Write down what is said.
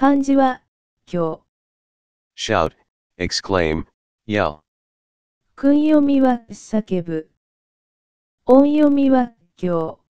漢字は、今日。shout, exclaim, yell. 訓読みは、叫ぶ。音読みは、今日。